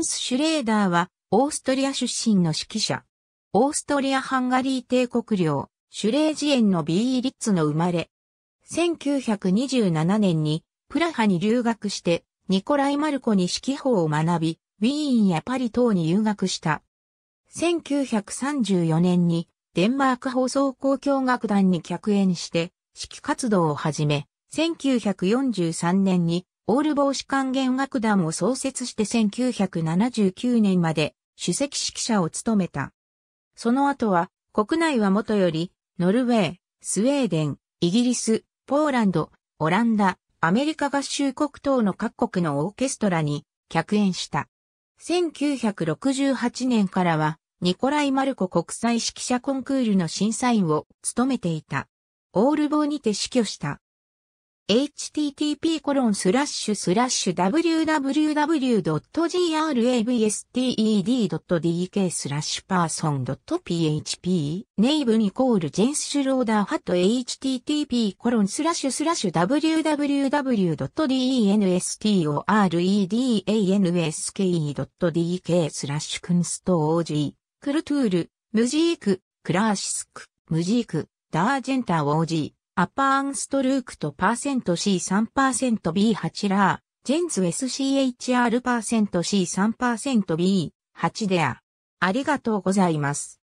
ンス・シュレーダーは、オーストリア出身の指揮者。オーストリア・ハンガリー帝国領、シュレージエンのビーリッツの生まれ。1927年に、プラハに留学して、ニコライ・マルコに指揮法を学び、ウィーンやパリ等に留学した。1934年に、デンマーク放送交響楽団に客演して、指揮活動を始め、1943年にオール防止還元楽団を創設して1979年まで首席指揮者を務めた。その後は国内はもとよりノルウェー、スウェーデン、イギリス、ポーランド、オランダ、アメリカ合衆国等の各国のオーケストラに客演した。1968年からはニコライ・マルコ国際指揮者コンクールの審査員を務めていた。オール棒にて死去した。http://www.grabsted.dk スラッシュパーソン .php ネイブイコールジェンスシュローダーハット http://www.denstoredanske.dk スラッシュクンストオージークルトゥールムジーククラーシスクムジークダージェンタオージーアッパーアンストルークとパーセント C3%B8 ラー、ジェンズ SCHR%C3%B8 パーセントであ。ありがとうございます。